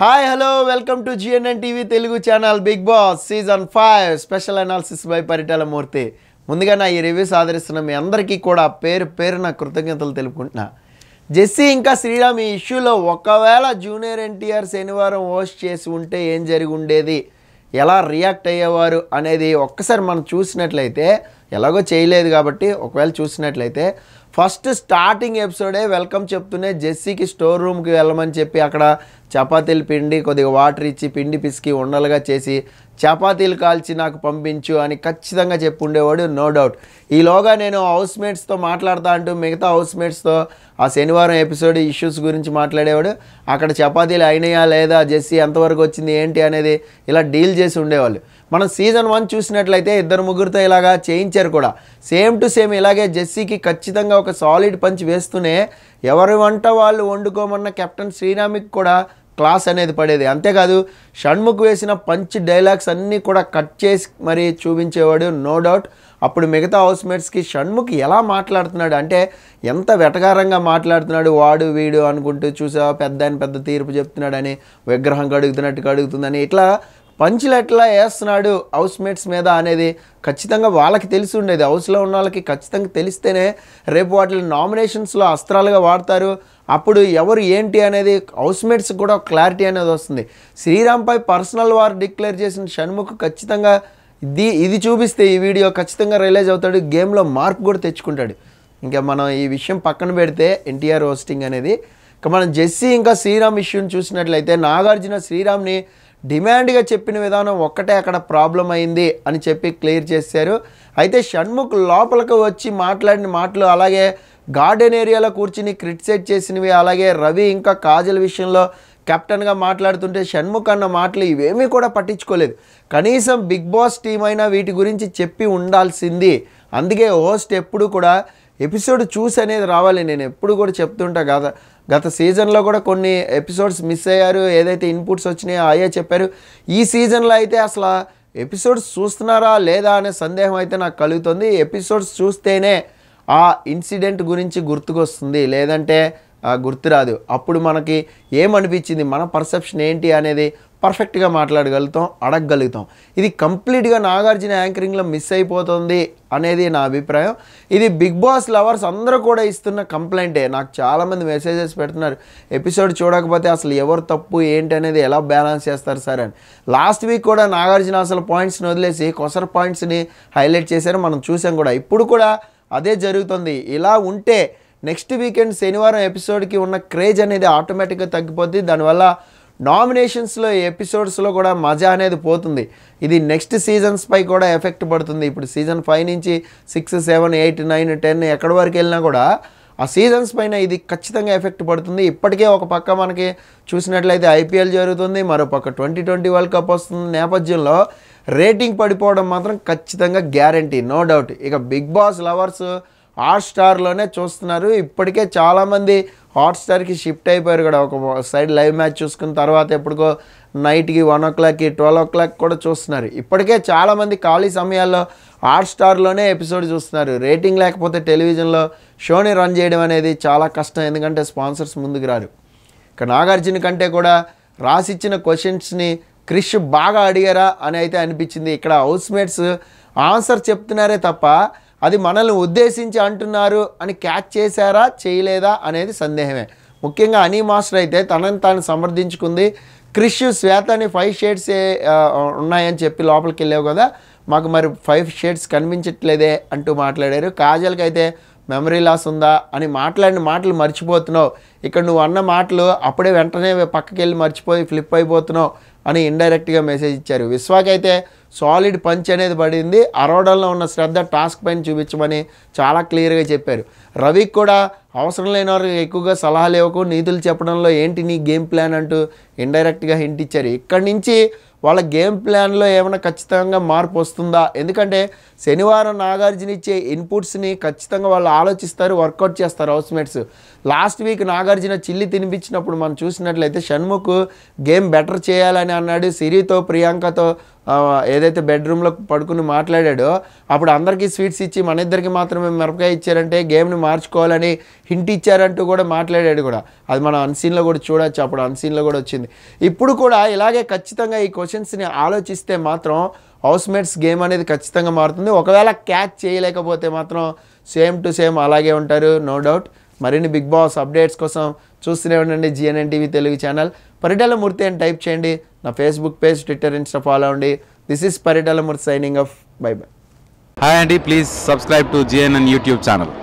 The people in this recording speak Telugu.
hi hello welcome to GNN TV Telugu channel Bigg Boss season five special analysis by Paritala Murthy ముందుగా నా ఈ రివ్యూస్ ఆదరిస్తున్న మీ అందరికీ కూడా పేరు పేరు నా కృతజ్ఞతలు తెలుపుకుంటున్నా జెస్సీ ఇంకా శ్రీరామ్ ఈ ఇష్యూలో ఒకవేళ జూనియర్ ఎన్టీఆర్ శనివారం హోస్ట్ చేసి ఉంటే ఏం జరిగి ఉండేది ఎలా రియాక్ట్ అయ్యేవారు అనేది ఒక్కసారి మనం చూసినట్లయితే ఎలాగో చేయలేదు కాబట్టి ఒకవేళ చూసినట్లయితే ఫస్ట్ స్టార్టింగ్ ఎపిసోడే వెల్కమ్ చెప్తూనే జెస్సీకి స్టోర్ రూమ్కి వెళ్ళమని చెప్పి అక్కడ చపాతీలు పిండి కొద్దిగా వాటర్ ఇచ్చి పిండి పిసికి ఉండలుగా చేసి చపాతీలు కాల్చి నాకు పంపించు అని ఖచ్చితంగా చెప్పుండేవాడు నో డౌట్ ఈలోగా నేను హౌస్మేట్స్తో మాట్లాడుతా అంటూ మిగతా హౌస్మేట్స్తో ఆ శనివారం ఎపిసోడ్ ఇష్యూస్ గురించి మాట్లాడేవాడు అక్కడ చపాతీలు అయినాయా లేదా జెస్సీ ఎంతవరకు వచ్చింది ఏంటి అనేది ఇలా డీల్ చేసి ఉండేవాళ్ళు మనం సీజన్ వన్ చూసినట్లయితే ఇద్దరు ముగ్గురితో ఇలాగా చేయించారు కూడా సేమ్ టు సేమ్ ఇలాగే జెస్సీకి ఖచ్చితంగా ఒక సాలిడ్ పంచ్ వేస్తూనే ఎవరి వంట వాళ్ళు వండుకోమన్న కెప్టెన్ శ్రీరామిక్ కూడా క్లాస్ అనేది పడేది అంతేకాదు షణ్ముఖ్ వేసిన పంచి డైలాగ్స్ అన్నీ కూడా కట్ చేసి మరి చూపించేవాడు నో డౌట్ అప్పుడు మిగతా మేట్స్కి షణ్ముఖ్ ఎలా మాట్లాడుతున్నాడు అంటే ఎంత వెటకారంగా మాట్లాడుతున్నాడు వాడు వీడు అనుకుంటూ చూసా పెద్ద పెద్ద తీర్పు చెప్తున్నాడని విగ్రహం కడుగుతున్నట్టు కడుగుతుందని ఇట్లా పంచులు ఎట్లా వేస్తున్నాడు హౌస్ మేట్స్ మీద అనేది ఖచ్చితంగా వాళ్ళకి తెలిసి ఉండేది హౌస్లో ఉన్న వాళ్ళకి ఖచ్చితంగా తెలిస్తేనే రేపు వాటిని నామినేషన్స్లో అస్త్రాలుగా వాడతారు అప్పుడు ఎవరు ఏంటి అనేది హౌస్ మేట్స్ కూడా క్లారిటీ అనేది వస్తుంది శ్రీరామ్పై పర్సనల్ వార్ డిక్లేర్ చేసిన షణ్ముఖ్ ఖచ్చితంగా ఇది ఇది చూపిస్తే ఈ వీడియో ఖచ్చితంగా రిలైజ్ అవుతాడు గేమ్లో మార్పు కూడా తెచ్చుకుంటాడు ఇంకా మనం ఈ విషయం పక్కన పెడితే ఎన్టీఆర్ హోస్టింగ్ అనేది ఇంకా మనం జెస్సీ ఇంకా శ్రీరామ్ ఇష్యూని చూసినట్లయితే నాగార్జున శ్రీరామ్ని డిమాండ్గా చెప్పిన విధానం ఒక్కటే అక్కడ ప్రాబ్లం అయింది అని చెప్పి క్లియర్ చేశారు అయితే షణ్ముఖ్ లోపలికి వచ్చి మాట్లాడిన మాటలు అలాగే గార్డెన్ ఏరియాలో కూర్చుని క్రిటిసైజ్ చేసినవి అలాగే రవి ఇంకా కాజల్ విషయంలో కెప్టెన్గా మాట్లాడుతుంటే షణ్ముఖ్ అన్న మాటలు ఇవేమీ కూడా పట్టించుకోలేదు కనీసం బిగ్ బాస్ టీం అయినా వీటి గురించి చెప్పి ఉండాల్సింది అందుకే హోస్ట్ ఎప్పుడు కూడా ఎపిసోడ్ చూసి అనేది రావాలి నేను ఎప్పుడు కూడా చెప్తుంటా కదా గత సీజన్లో కూడా కొన్ని ఎపిసోడ్స్ మిస్ అయ్యారు ఏదైతే ఇన్పుట్స్ వచ్చినాయో అయ్యే చెప్పారు ఈ సీజన్లో అయితే అసలు ఎపిసోడ్స్ చూస్తున్నారా లేదా అనే సందేహం అయితే నాకు కలుగుతుంది ఎపిసోడ్స్ చూస్తేనే ఆ ఇన్సిడెంట్ గురించి గుర్తుకొస్తుంది లేదంటే గుర్తురాదు అప్పుడు మనకి ఏమనిపించింది మన పర్సెప్షన్ ఏంటి అనేది పర్ఫెక్ట్గా మాట్లాడగలుగుతాం అడగగలుగుతాం ఇది కంప్లీట్గా నాగార్జున యాంకరింగ్లో మిస్ అయిపోతుంది అనేది నా అభిప్రాయం ఇది బిగ్ బాస్ లవర్స్ అందరూ కూడా ఇస్తున్న కంప్లైంటే నాకు చాలామంది మెసేజెస్ పెడుతున్నారు ఎపిసోడ్ చూడకపోతే అసలు ఎవరు తప్పు ఏంటి అనేది ఎలా బ్యాలెన్స్ చేస్తారు సార్ అని లాస్ట్ వీక్ కూడా నాగార్జున అసలు పాయింట్స్ని వదిలేసి కొసర పాయింట్స్ని హైలైట్ చేశారు మనం చూసాం కూడా ఇప్పుడు కూడా అదే జరుగుతుంది ఇలా ఉంటే నెక్స్ట్ వీకెండ్ శనివారం ఎపిసోడ్కి ఉన్న క్రేజ్ అనేది ఆటోమేటిక్గా తగ్గిపోద్ది దానివల్ల నామినేషన్స్లో ఎపిసోడ్స్లో కూడా మజా అనేది పోతుంది ఇది నెక్స్ట్ సీజన్స్పై కూడా ఎఫెక్ట్ పడుతుంది ఇప్పుడు సీజన్ ఫైవ్ నుంచి six seven eight nine ten ఎక్కడి వరకు వెళ్ళినా కూడా ఆ సీజన్స్ పైన ఇది ఖచ్చితంగా ఎఫెక్ట్ పడుతుంది ఇప్పటికే ఒక పక్క మనకి చూసినట్లయితే ఐపీఎల్ జరుగుతుంది మరో పక్క ట్వంటీ ట్వంటీ వరల్డ్ కప్ వస్తుంది నేపథ్యంలో రేటింగ్ పడిపోవడం మాత్రం ఖచ్చితంగా గ్యారంటీ నో డౌట్ ఇక బిగ్ బాస్ లవర్స్ స్టార్లోనే చూస్తున్నారు ఇప్పటికే చాలామంది హాట్స్టార్కి షిఫ్ట్ అయిపోయారు కూడా ఒక సైడ్ లైవ్ మ్యాచ్ చూసుకున్న తర్వాత ఎప్పటికో నైట్కి వన్ ఓ క్లాక్కి ట్వెల్వ్ ఓ క్లాక్ కూడా చూస్తున్నారు ఇప్పటికే చాలామంది ఖాళీ సమయాల్లో స్టార్లోనే ఎపిసోడ్ చూస్తున్నారు రేటింగ్ లేకపోతే టెలివిజన్లో షోని రన్ చేయడం అనేది చాలా కష్టం ఎందుకంటే స్పాన్సర్స్ ముందుకు రారు ఇక నాగార్జున కంటే కూడా రాసిచ్చిన క్వశ్చన్స్ని క్రిష్ బాగా అడిగారా అని అయితే అనిపించింది ఇక్కడ హౌస్మేట్స్ ఆన్సర్ చెప్తున్నారే తప్ప అది మనల్ని ఉద్దేశించి అంటున్నారు అని క్యాచ్ చేశారా చేయలేదా అనేది సందేహమే ముఖ్యంగా అనీ మాస్టర్ అయితే తనని తాను సమర్థించుకుంది క్రిష్ శ్వేతని ఫైవ్ షేడ్స్ ఉన్నాయని చెప్పి లోపలికి వెళ్ళావు కదా మాకు మరి ఫైవ్ షేడ్స్ కనిపించట్లేదే అంటూ మాట్లాడారు కాజల్కి అయితే మెమరీ లాస్ ఉందా అని మాట్లాడిన మాటలు మర్చిపోతున్నావు ఇక్కడ నువ్వు అన్న మాటలు అప్పుడే వెంటనే పక్కకి వెళ్ళి మర్చిపోయి ఫ్లిప్ అయిపోతున్నావు అని ఇండైరెక్ట్గా మెసేజ్ ఇచ్చారు విశ్వాకైతే సాలిడ్ పంచ్ అనేది పడింది అరోడల్లో ఉన్న శ్రద్ధ టాస్క్ పైన చూపించమని చాలా క్లియర్గా చెప్పారు రవికి కూడా అవసరం లేని వారు ఎక్కువగా సలహాలు ఇవ్వకు నీతులు చెప్పడంలో ఏంటి నీ గేమ్ ప్లాన్ అంటూ ఇండైరెక్ట్గా హింట్ ఇచ్చారు ఇక్కడి నుంచి వాళ్ళ గేమ్ ప్లాన్లో ఏమైనా ఖచ్చితంగా మార్పు వస్తుందా ఎందుకంటే శనివారం నాగార్జున ఇచ్చే ఇన్పుట్స్ని ఖచ్చితంగా వాళ్ళు ఆలోచిస్తారు వర్కౌట్ చేస్తారు housemates last week Nagarjuna chilli తినిపించినప్పుడు మనం చూసినట్లయితే షణ్ముఖ్ గేమ్ బెటర్ చేయాలని అన్నాడు సిరితో ప్రియాంకతో ఏదైతే బెడ్రూమ్లో పడుకుని మాట్లాడాడో అప్పుడు అందరికీ స్వీట్స్ ఇచ్చి మన ఇద్దరికి మాత్రమే మిరపకాయ ఇచ్చారంటే గేమ్ని మార్చుకోవాలని హింట్ ఇచ్చారంటూ కూడా మాట్లాడాడు కూడా అది మనం అన్సీన్లో కూడా చూడొచ్చు అప్పుడు అన్సీన్లో కూడా వచ్చింది ఇప్పుడు కూడా ఇలాగే ఖచ్చితంగా ఈ క్వశ్చన్స్ని ఆలోచిస్తే మాత్రం హౌస్మేట్స్ గేమ్ అనేది ఖచ్చితంగా మారుతుంది ఒకవేళ క్యాచ్ చేయలేకపోతే మాత్రం సేమ్ టు సేమ్ అలాగే ఉంటారు నో డౌట్ మరిన్ని బిగ్ బాస్ అప్డేట్స్ కోసం చూస్తూనే ఉండండి GNN TV Telugu channel Paritala Murthy అని టైప్ చేయండి నా Facebook page Twitter Insta follow అవ్వండి this is Paritala Murthy signing off bye bye hi అండి please subscribe to GNN YouTube channel